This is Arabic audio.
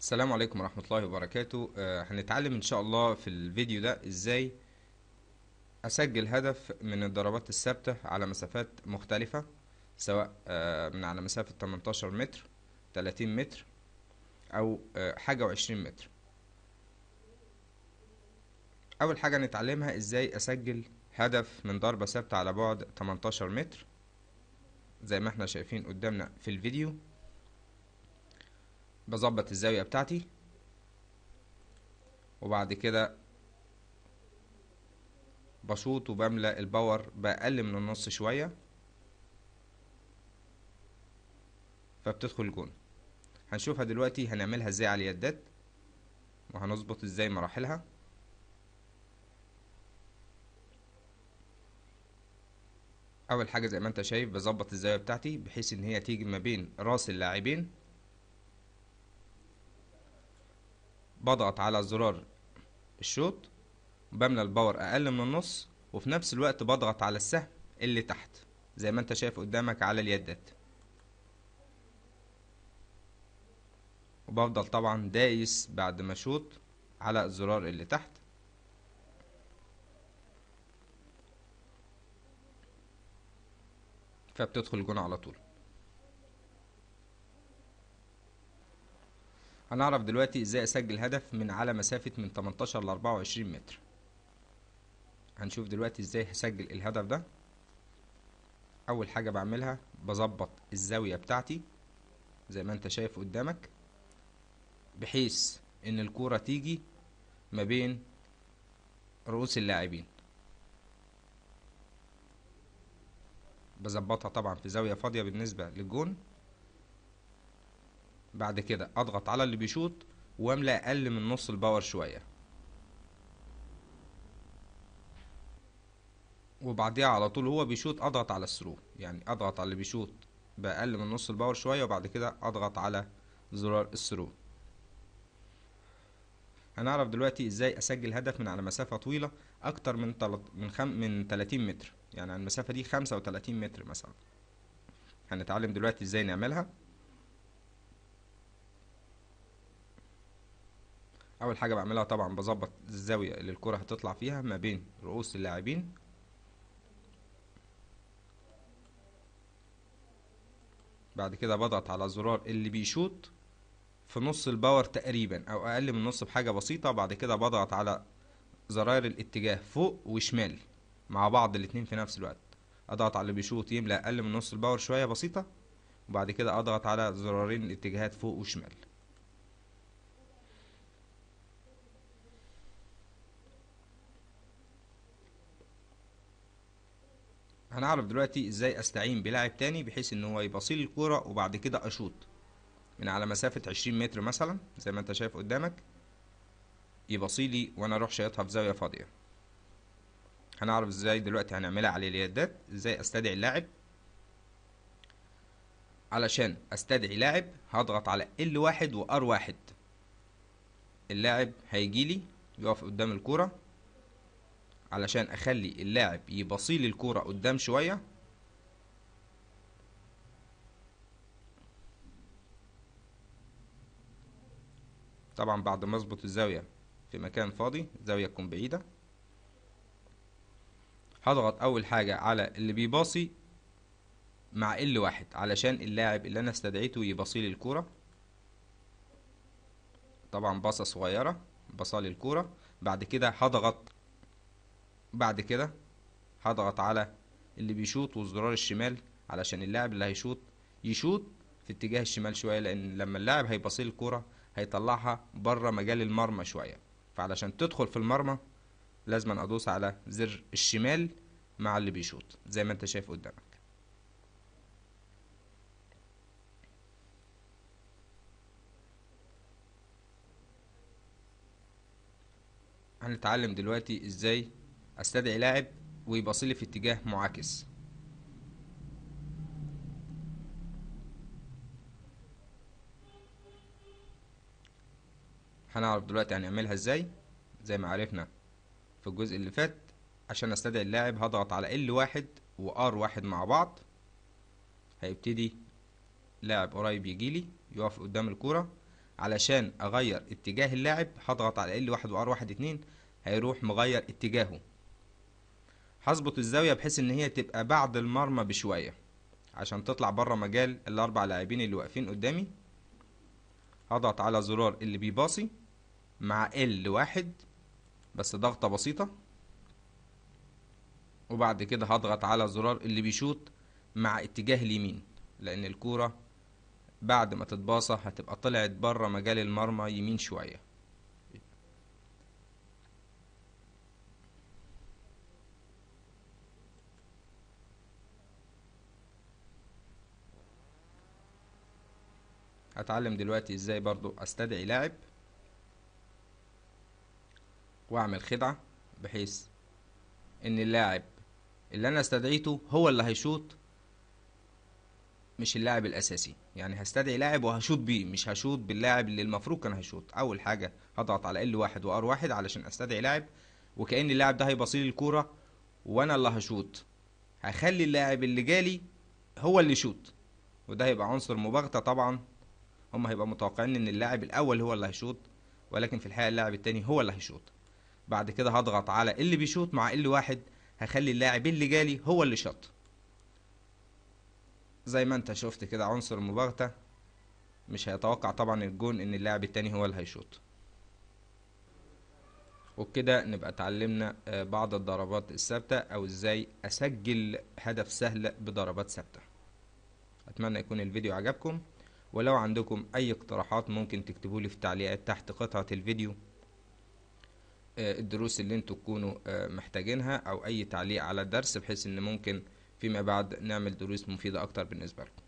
السلام عليكم ورحمة الله وبركاته آه، هنتعلم ان شاء الله في الفيديو ده ازاي اسجل هدف من الضربات الثابتة على مسافات مختلفة سواء آه، من على مسافة 18 متر 30 متر او آه، حاجة وعشرين متر اول حاجة نتعلمها ازاي اسجل هدف من ضربة ثابتة على بعد 18 متر زي ما احنا شايفين قدامنا في الفيديو بظبط الزاوية بتاعتي وبعد كده بشوط وبملى الباور بأقل من النص شوية فبتدخل الجون هنشوفها دلوقتي هنعملها ازاي على اليدات وهنظبط ازاي مراحلها اول حاجه زي ما انت شايف بظبط الزاويه بتاعتي بحيث ان هي تيجي ما بين راس اللاعبين بضغط على زرار الشوط بملى الباور اقل من النص وفي نفس الوقت بضغط على السهم اللي تحت زي ما انت شايف قدامك على اليدات وبفضل طبعا دايس بعد ما شوط على الزرار اللي تحت فبتدخل الجون على طول هنعرف دلوقتي ازاي اسجل هدف من على مسافة من 18 ل 24 متر هنشوف دلوقتي ازاي هسجل الهدف ده اول حاجة بعملها بظبط الزاوية بتاعتي زي ما انت شايف قدامك بحيث ان الكورة تيجي ما بين رؤوس اللاعبين بظبطها طبعا في زاوية فاضية بالنسبة للجون بعد كده اضغط على اللي بيشوط واملى اقل من نص الباور شوية وبعديها على طول هو بيشوط اضغط على الثرو يعني اضغط على اللي بيشوط باقل من نص الباور شوية وبعد كده اضغط على زرار الثرو هنعرف دلوقتي ازاي اسجل هدف من على مسافة طويلة اكتر من تلت من خم من 30 متر يعني المسافة دي 35 متر مثلا هنتعلم دلوقتي ازاي نعملها اول حاجه بعملها طبعا بظبط الزاويه اللي الكره هتطلع فيها ما بين رؤوس اللاعبين بعد كده بضغط على زرار اللي بيشوط في نص الباور تقريبا او اقل من نص بحاجه بسيطه بعد كده بضغط على زراير الاتجاه فوق وشمال مع بعض الاتنين في نفس الوقت اضغط على اللي بيشوط يملى اقل من نص الباور شويه بسيطه وبعد كده اضغط على زرارين الاتجاهات فوق وشمال هنعرف دلوقتي ازاي استعين بلاعب تاني بحيث ان هو يبصيل الكوره وبعد كده اشوط من على مسافه 20 متر مثلا زي ما انت شايف قدامك يبصيلي وانا اروح شايطها في زاويه فاضيه هنعرف ازاي دلوقتي هنعملها على اليدات ازاي استدعي اللاعب علشان استدعي لاعب هضغط علي ال واحد وار واحد اللاعب هيجيلي يقف قدام الكوره علشان اخلي اللاعب يبصيل الكورة قدام شوية طبعا بعد ما اظبط الزاوية في مكان فاضي الزاوية تكون بعيدة هضغط اول حاجة على اللي بيباصي مع ال واحد علشان اللاعب اللي انا استدعيته يبصيل الكورة طبعا باصة صغيرة بصالي الكورة بعد كده هضغط بعد كده هضغط على اللي بيشوط والزرار الشمال علشان اللاعب اللي هيشوط يشوط في اتجاه الشمال شويه لان لما اللاعب هيبصي الكوره هيطلعها بره مجال المرمى شويه فعلشان تدخل في المرمى لازم ادوس على زر الشمال مع اللي بيشوط زي ما انت شايف قدامك هنتعلم دلوقتي ازاي استدعي لاعب ويباصي لي في اتجاه معاكس هنعرف دلوقتي يعني هنعملها ازاي زي ما عرفنا في الجزء اللي فات عشان استدعي اللاعب هضغط علي ال واحد وار واحد مع بعض هيبتدي لاعب قريب يجيلي يقف قدام الكورة علشان اغير اتجاه اللاعب هضغط علي ال واحد وار واحد اتنين هيروح مغير اتجاهه هظبط الزاوية بحيث ان هي تبقى بعد المرمى بشوية عشان تطلع بره مجال الاربع لاعبين اللي واقفين قدامي هضغط على زرار اللي بيباصي مع ال واحد بس ضغطة بسيطة وبعد كده هضغط على زرار اللي بيشوط مع اتجاه اليمين لان الكورة بعد ما تتباصى هتبقى طلعت بره مجال المرمى يمين شوية هتعلم دلوقتي ازاي برضو استدعي لاعب واعمل خدعة بحيث ان اللاعب اللي انا استدعيته هو اللي هيشوط مش اللاعب الاساسي يعني هستدعي لاعب وهشوط بيه مش هشوط باللاعب اللي المفروض كان هيشوط اول حاجه هضغط على ال واحد وار واحد علشان استدعي لاعب وكان اللاعب ده هيبصيل الكوره وانا اللي هشوط هخلي اللاعب اللي جالي هو اللي يشوط وده هيبقى عنصر مباغته طبعا هم هيبقوا متوقعين ان اللاعب الاول هو اللي هيشوط ولكن في الحقيقه اللاعب التاني هو اللي هيشوط بعد كده هضغط على اللي بيشوط مع اللي واحد هخلي اللاعب اللي جالي هو اللي شط زي ما انت شفت كده عنصر المباغتة مش هيتوقع طبعا الجون ان اللاعب التاني هو اللي هيشوط وبكده نبقى اتعلمنا آه، بعض الضربات الثابتة او ازاي اسجل هدف سهل بضربات ثابتة اتمنى يكون الفيديو عجبكم ولو عندكم أي اقتراحات ممكن تكتبوا لي في التعليقات تحت قطعة الفيديو آه، الدروس اللي انتوا تكونوا آه، محتاجينها أو أي تعليق على الدرس بحيث إن ممكن فيما بعد نعمل دروس مفيدة أكتر بالنسبة لكم